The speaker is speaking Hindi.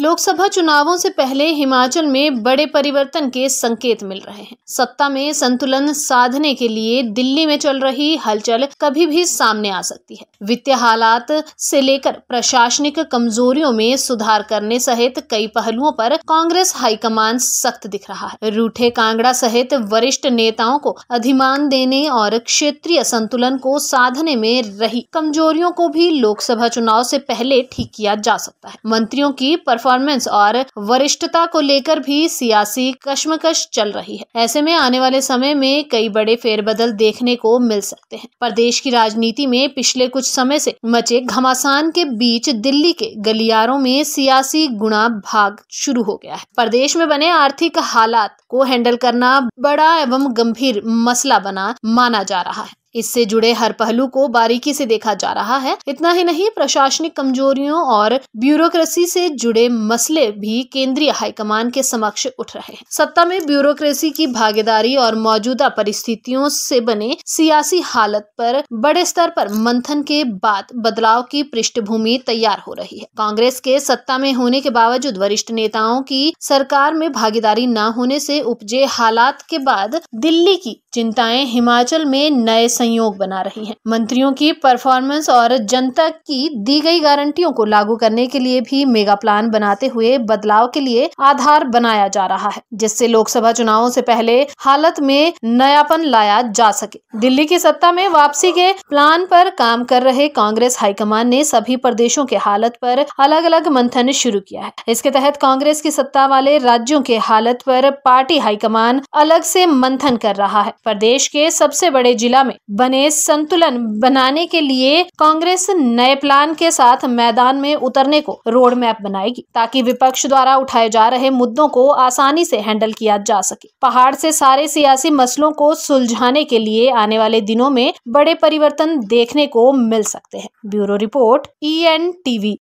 लोकसभा चुनावों से पहले हिमाचल में बड़े परिवर्तन के संकेत मिल रहे हैं सत्ता में संतुलन साधने के लिए दिल्ली में चल रही हलचल कभी भी सामने आ सकती है वित्तीय हालात से लेकर प्रशासनिक कमजोरियों में सुधार करने सहित कई पहलुओं पर कांग्रेस हाईकमान सख्त दिख रहा है रूठे कांगड़ा सहित वरिष्ठ नेताओं को अधिमान देने और क्षेत्रीय संतुलन को साधने में रही कमजोरियों को भी लोकसभा चुनाव से पहले ठीक किया जा सकता है मंत्रियों की परफॉर्म परफॉर्मेंस और वरिष्ठता को लेकर भी सियासी कश्मकश चल रही है ऐसे में आने वाले समय में कई बड़े फेरबदल देखने को मिल सकते हैं प्रदेश की राजनीति में पिछले कुछ समय से मचे घमासान के बीच दिल्ली के गलियारों में सियासी गुणा भाग शुरू हो गया है प्रदेश में बने आर्थिक हालात को हैंडल करना बड़ा एवं गंभीर मसला बना माना जा रहा है इससे जुड़े हर पहलू को बारीकी से देखा जा रहा है इतना ही नहीं प्रशासनिक कमजोरियों और ब्यूरोक्रेसी से जुड़े मसले भी केंद्रीय हाईकमान के समक्ष उठ रहे हैं सत्ता में ब्यूरोक्रेसी की भागीदारी और मौजूदा परिस्थितियों से बने सियासी हालत पर बड़े स्तर पर मंथन के बाद बदलाव की पृष्ठभूमि तैयार हो रही है कांग्रेस के सत्ता में होने के बावजूद वरिष्ठ नेताओं की सरकार में भागीदारी न होने से उपजे हालात के बाद दिल्ली की चिंताएं हिमाचल में नए संयोग बना रही हैं मंत्रियों की परफॉर्मेंस और जनता की दी गई गारंटियों को लागू करने के लिए भी मेगा प्लान बनाते हुए बदलाव के लिए आधार बनाया जा रहा है जिससे लोकसभा चुनावों से पहले हालत में नयापन लाया जा सके दिल्ली की सत्ता में वापसी के प्लान पर काम कर रहे कांग्रेस हाईकमान ने सभी प्रदेशों के हालत पर अलग अलग मंथन शुरू किया है इसके तहत कांग्रेस की सत्ता वाले राज्यों के हालत पर पार्टी हाईकमान अलग से मंथन कर रहा है प्रदेश के सबसे बड़े जिला में बने संतुलन बनाने के लिए कांग्रेस नए प्लान के साथ मैदान में उतरने को रोड मैप बनाएगी ताकि विपक्ष द्वारा उठाए जा रहे मुद्दों को आसानी से हैंडल किया जा सके पहाड़ से सारे सियासी मसलों को सुलझाने के लिए आने वाले दिनों में बड़े परिवर्तन देखने को मिल सकते हैं bureau report E N TV